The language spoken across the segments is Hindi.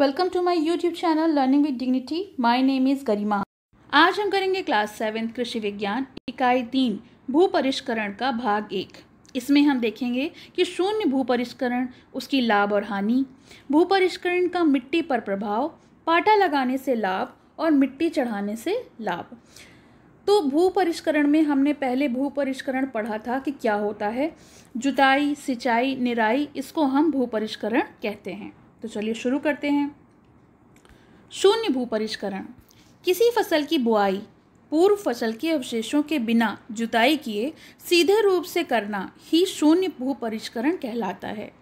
welcome to my YouTube channel learning with dignity my name is Garima आज हम करेंगे क्लास सेवेंथ कृषि विज्ञान इकाई तीन भू परिष्करण का भाग एक इसमें हम देखेंगे कि शून्य भू परिष्करण उसकी लाभ और हानि भू परिष्करण का मिट्टी पर प्रभाव पाटा लगाने से लाभ और मिट्टी चढ़ाने से लाभ तो भू परिष्करण में हमने पहले भू परिष्करण पढ़ा था कि क्या होता है जुताई सिंचाई निराई इसको हम भू परिष्करण कहते हैं तो चलिए शुरू करते हैं शून्य भू परिष्करण किसी फसल की बुआई पूर्व फसल के अवशेषों के बिना जुताई किए सीधे रूप से करना ही शून्य भू परिष्करण कहलाता है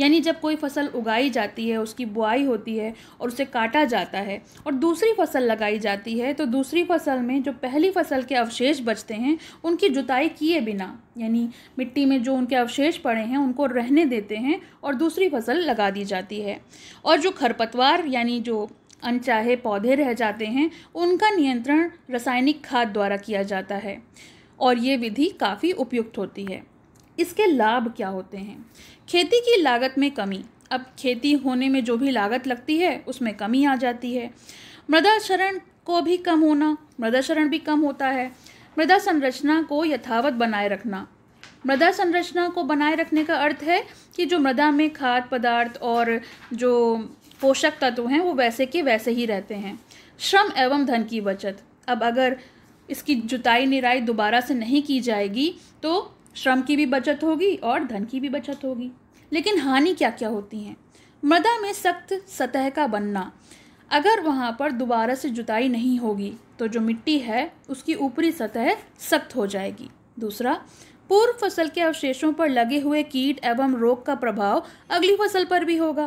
यानी जब कोई फसल उगाई जाती है उसकी बुआई होती है और उसे काटा जाता है और दूसरी फसल लगाई जाती है तो दूसरी फसल में जो पहली फसल के अवशेष बचते हैं उनकी जुताई किए बिना यानी मिट्टी में जो उनके अवशेष पड़े हैं उनको रहने देते हैं और दूसरी फसल लगा दी जाती है और जो खरपतवार यानी जो अनचाहे पौधे रह जाते हैं उनका नियंत्रण रासायनिक खाद द्वारा किया जाता है और ये विधि काफ़ी उपयुक्त होती है इसके लाभ क्या होते हैं खेती की लागत में कमी अब खेती होने में जो भी लागत लगती है उसमें कमी आ जाती है मृदा क्षरण को भी कम होना मृदा क्षरण भी कम होता है मृदा संरचना को यथावत बनाए रखना मृदा संरचना को बनाए रखने का अर्थ है कि जो मृदा में खाद पदार्थ और जो पोषक तत्व हैं वो वैसे के वैसे ही रहते हैं श्रम एवं धन की बचत अब अगर इसकी जुताई निराई दोबारा से नहीं की जाएगी तो श्रम की भी बचत होगी और धन की भी बचत होगी लेकिन हानि क्या क्या होती हैं मृदा में सख्त सतह का बनना अगर वहाँ पर दोबारा से जुताई नहीं होगी तो जो मिट्टी है उसकी ऊपरी सतह सख्त हो जाएगी दूसरा पूर्व फसल के अवशेषों पर लगे हुए कीट एवं रोग का प्रभाव अगली फसल पर भी होगा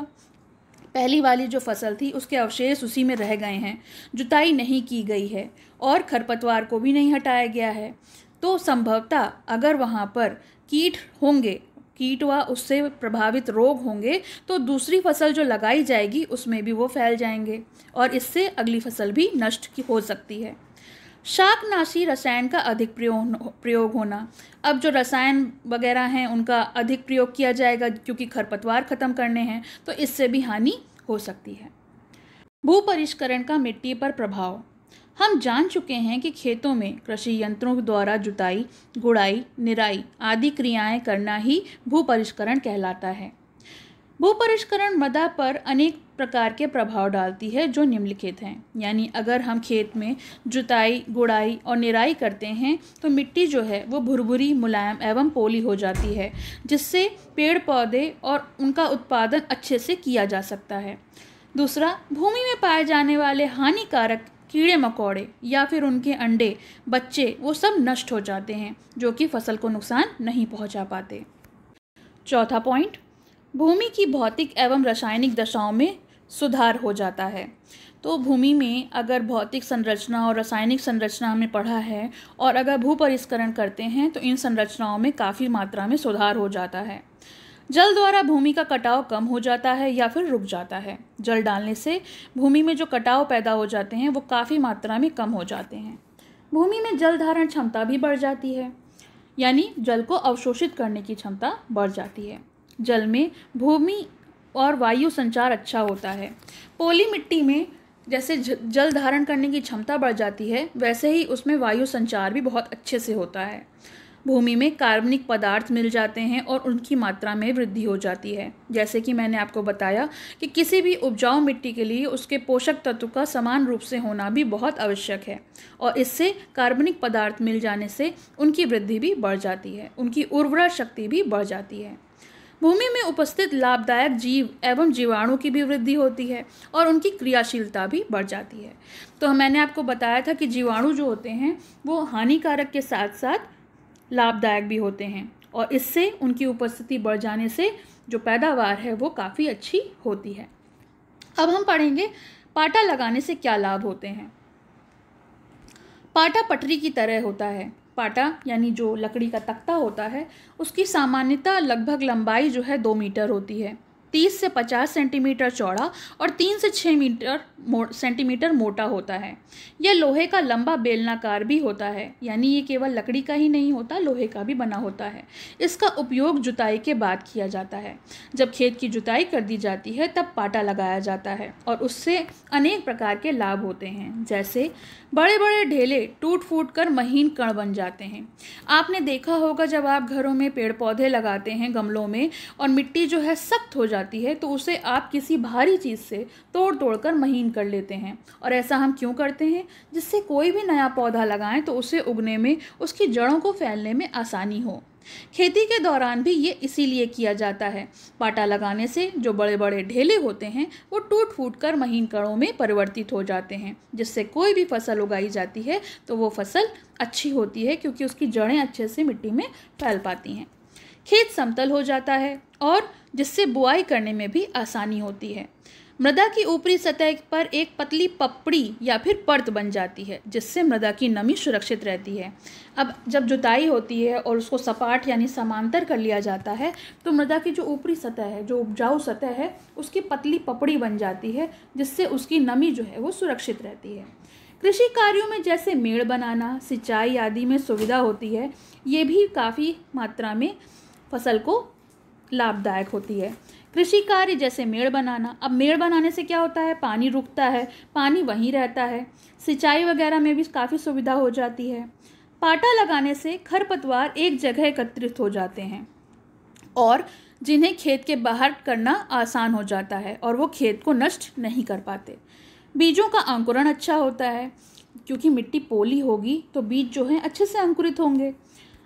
पहली वाली जो फसल थी उसके अवशेष उसी में रह गए हैं जुताई नहीं की गई है और खरपतवार को भी नहीं हटाया गया है तो संभवतः अगर वहाँ पर कीट होंगे कीट व उससे प्रभावित रोग होंगे तो दूसरी फसल जो लगाई जाएगी उसमें भी वो फैल जाएंगे और इससे अगली फसल भी नष्ट की हो सकती है शाकनाशी रसायन का अधिक प्रयोग प्रयोग होना अब जो रसायन वगैरह हैं उनका अधिक प्रयोग किया जाएगा क्योंकि खरपतवार ख़त्म करने हैं तो इससे भी हानि हो सकती है भू परिष्करण का मिट्टी पर प्रभाव हम जान चुके हैं कि खेतों में कृषि यंत्रों द्वारा जुताई गुड़ाई निराई आदि क्रियाएं करना ही भू परिष्करण कहलाता है भू परिष्करण मृदा पर अनेक प्रकार के प्रभाव डालती है जो निम्नलिखित हैं यानी अगर हम खेत में जुताई गुड़ाई और निराई करते हैं तो मिट्टी जो है वो भुरभुरी मुलायम एवं पोली हो जाती है जिससे पेड़ पौधे और उनका उत्पादन अच्छे से किया जा सकता है दूसरा भूमि में पाए जाने वाले हानिकारक कीड़े मकोड़े या फिर उनके अंडे बच्चे वो सब नष्ट हो जाते हैं जो कि फसल को नुकसान नहीं पहुंचा पाते चौथा पॉइंट भूमि की भौतिक एवं रासायनिक दशाओं में सुधार हो जाता है तो भूमि में अगर भौतिक संरचना और रासायनिक संरचना में पढ़ा है और अगर भू परिष्करण करते हैं तो इन संरचनाओं में काफ़ी मात्रा में सुधार हो जाता है जल द्वारा भूमि का कटाव कम हो जाता है या फिर रुक जाता है जल डालने से भूमि में जो कटाव पैदा हो जाते हैं वो काफ़ी मात्रा में कम हो जाते हैं भूमि में जल धारण क्षमता भी बढ़ जाती है यानी जल को अवशोषित करने की क्षमता बढ़ जाती है जल में भूमि और वायु संचार अच्छा होता है पोली मिट्टी में जैसे जल धारण करने की क्षमता बढ़ जाती है वैसे ही उसमें वायु संचार भी बहुत अच्छे से होता है भूमि में कार्बनिक पदार्थ मिल जाते हैं और उनकी मात्रा में वृद्धि हो जाती है जैसे कि मैंने आपको बताया कि किसी भी उपजाऊ मिट्टी के लिए उसके पोषक तत्व का समान रूप से होना भी बहुत आवश्यक है और इससे कार्बनिक पदार्थ मिल जाने से उनकी वृद्धि भी बढ़ जाती है उनकी उर्वरा शक्ति भी बढ़ जाती है भूमि में उपस्थित लाभदायक जीव एवं जीवाणु की भी वृद्धि होती है और उनकी क्रियाशीलता भी बढ़ जाती है तो मैंने आपको बताया था कि जीवाणु जो होते हैं वो हानिकारक के साथ साथ लाभदायक भी होते हैं और इससे उनकी उपस्थिति बढ़ जाने से जो पैदावार है वो काफ़ी अच्छी होती है अब हम पढ़ेंगे पाटा लगाने से क्या लाभ होते हैं पाटा पटरी की तरह होता है पाटा यानी जो लकड़ी का तख्ता होता है उसकी सामान्यतः लगभग लंबाई जो है दो मीटर होती है तीस से पचास सेंटीमीटर चौड़ा और तीन से छः मीटर मो, सेंटीमीटर मोटा होता है यह लोहे का लंबा बेलनाकार भी होता है यानी ये केवल लकड़ी का ही नहीं होता लोहे का भी बना होता है इसका उपयोग जुताई के बाद किया जाता है जब खेत की जुताई कर दी जाती है तब पाटा लगाया जाता है और उससे अनेक प्रकार के लाभ होते हैं जैसे बड़े बड़े ढेले टूट फूट कर महीन कण बन जाते हैं आपने देखा होगा जब आप घरों में पेड़ पौधे लगाते हैं गमलों में और मिट्टी जो है सख्त हो जाती जाती है तो उसे आप किसी भारी चीज़ से तोड़ तोड़ कर महीन कर लेते हैं और ऐसा हम क्यों करते हैं जिससे कोई भी नया पौधा लगाएं तो उसे उगने में उसकी जड़ों को फैलने में आसानी हो खेती के दौरान भी ये इसीलिए किया जाता है पाटा लगाने से जो बड़े बड़े ढेले होते हैं वो टूट फूट कर महीन कणों में परिवर्तित हो जाते हैं जिससे कोई भी फसल उगाई जाती है तो वो फसल अच्छी होती है क्योंकि उसकी जड़ें अच्छे से मिट्टी में फैल पाती हैं खेत समतल हो जाता है और जिससे बुआई करने में भी आसानी होती है मृदा की ऊपरी सतह पर एक पतली पपड़ी या फिर परत बन जाती है जिससे मृदा की नमी सुरक्षित रहती है अब जब जुताई होती है और उसको सपाट यानी समांतर कर लिया जाता है तो मृदा की जो ऊपरी सतह है जो उपजाऊ सतह है उसकी पतली पपड़ी बन जाती है जिससे उसकी नमी जो है वो सुरक्षित रहती है कृषि कार्यों में जैसे मेड़ बनाना सिंचाई आदि में सुविधा होती है ये भी काफ़ी मात्रा में फसल को लाभदायक होती है कृषि कार्य जैसे मेड़ बनाना अब मेड़ बनाने से क्या होता है पानी रुकता है पानी वहीं रहता है सिंचाई वगैरह में भी काफ़ी सुविधा हो जाती है पाटा लगाने से खरपतवार एक जगह एकत्रित हो जाते हैं और जिन्हें खेत के बाहर करना आसान हो जाता है और वो खेत को नष्ट नहीं कर पाते बीजों का अंकुरण अच्छा होता है क्योंकि मिट्टी पोली होगी तो बीज जो है अच्छे से अंकुरित होंगे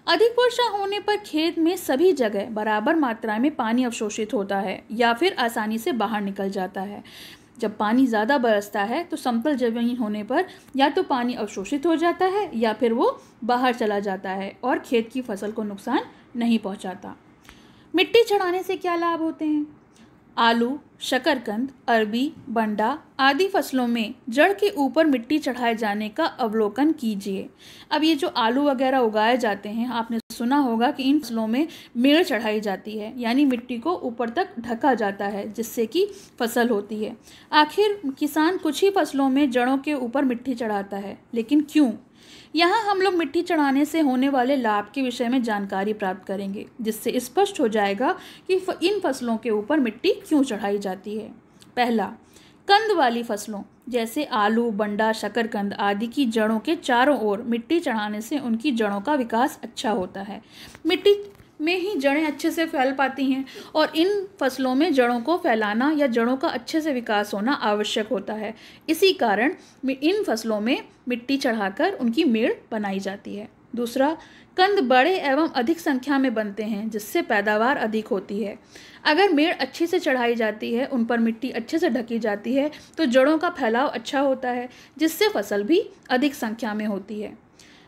अधिक वर्षा होने पर खेत में सभी जगह बराबर मात्रा में पानी अवशोषित होता है या फिर आसानी से बाहर निकल जाता है जब पानी ज़्यादा बरसता है तो समतल जमीन होने पर या तो पानी अवशोषित हो जाता है या फिर वो बाहर चला जाता है और खेत की फसल को नुकसान नहीं पहुंचाता मिट्टी चढ़ाने से क्या लाभ होते हैं आलू शकरकंद अरबी बंडा आदि फसलों में जड़ के ऊपर मिट्टी चढ़ाए जाने का अवलोकन कीजिए अब ये जो आलू वगैरह उगाए जाते हैं आपने सुना होगा कि इन फसलों में मेड़ चढ़ाई जाती है यानी मिट्टी को ऊपर तक ढका जाता है जिससे कि फसल होती है आखिर किसान कुछ ही फसलों में जड़ों के ऊपर मिट्टी चढ़ाता है लेकिन क्यों यहाँ हम लोग मिट्टी चढ़ाने से होने वाले लाभ के विषय में जानकारी प्राप्त करेंगे जिससे स्पष्ट हो जाएगा कि इन फसलों के ऊपर मिट्टी क्यों चढ़ाई जाती है पहला कंद वाली फसलों जैसे आलू बंडा शकरकंद आदि की जड़ों के चारों ओर मिट्टी चढ़ाने से उनकी जड़ों का विकास अच्छा होता है मिट्टी में ही जड़ें अच्छे से फैल पाती हैं और इन फसलों में जड़ों को फैलाना या जड़ों का अच्छे से विकास होना आवश्यक होता है इसी कारण इन फसलों में मिट्टी चढ़ाकर उनकी मेड़ बनाई जाती है दूसरा कंद बड़े एवं अधिक संख्या में बनते हैं जिससे पैदावार अधिक होती है अगर मेड़ अच्छे से चढ़ाई जाती है उन पर मिट्टी अच्छे से ढकी जाती है तो जड़ों का फैलाव अच्छा होता है जिससे फसल भी अधिक संख्या में होती है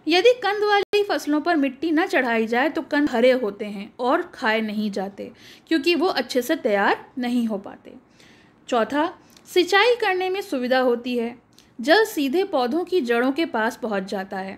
यदि कंद वाली फसलों पर मिट्टी न चढ़ाई जाए तो कंद हरे होते हैं और खाए नहीं जाते क्योंकि वो अच्छे से तैयार नहीं हो पाते चौथा सिंचाई करने में सुविधा होती है जल सीधे पौधों की जड़ों के पास पहुंच जाता है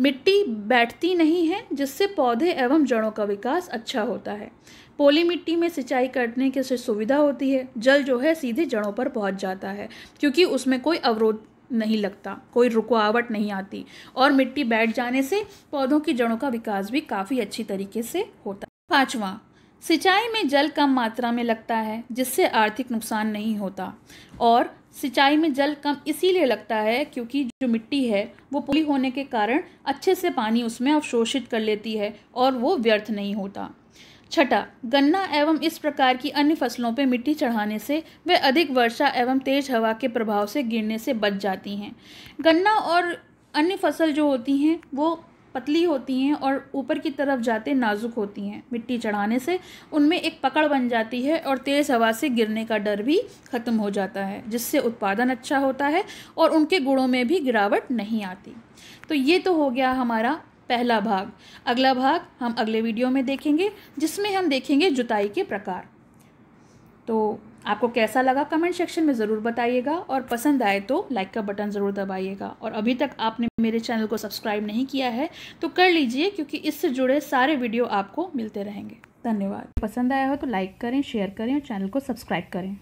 मिट्टी बैठती नहीं है जिससे पौधे एवं जड़ों का विकास अच्छा होता है पोली मिट्टी में सिंचाई करने के से सुविधा होती है जल जो है सीधे जड़ों पर पहुंच जाता है क्योंकि उसमें कोई अवरोध नहीं लगता कोई रुकावट नहीं आती और मिट्टी बैठ जाने से पौधों की जड़ों का विकास भी काफ़ी अच्छी तरीके से होता पाँचवा सिंचाई में जल कम मात्रा में लगता है जिससे आर्थिक नुकसान नहीं होता और सिंचाई में जल कम इसीलिए लगता है क्योंकि जो मिट्टी है वो पुली होने के कारण अच्छे से पानी उसमें अवशोषित कर लेती है और वो व्यर्थ नहीं होता छठा गन्ना एवं इस प्रकार की अन्य फसलों पर मिट्टी चढ़ाने से वे अधिक वर्षा एवं तेज हवा के प्रभाव से गिरने से बच जाती हैं गन्ना और अन्य फसल जो होती हैं वो पतली होती हैं और ऊपर की तरफ जाते नाजुक होती हैं मिट्टी चढ़ाने से उनमें एक पकड़ बन जाती है और तेज़ हवा से गिरने का डर भी ख़त्म हो जाता है जिससे उत्पादन अच्छा होता है और उनके गुणों में भी गिरावट नहीं आती तो ये तो हो गया हमारा पहला भाग अगला भाग हम अगले वीडियो में देखेंगे जिसमें हम देखेंगे जुताई के प्रकार तो आपको कैसा लगा कमेंट सेक्शन में ज़रूर बताइएगा और पसंद आए तो लाइक का बटन ज़रूर दबाइएगा और अभी तक आपने मेरे चैनल को सब्सक्राइब नहीं किया है तो कर लीजिए क्योंकि इससे जुड़े सारे वीडियो आपको मिलते रहेंगे धन्यवाद पसंद आया हो तो लाइक करें शेयर करें और चैनल को सब्सक्राइब करें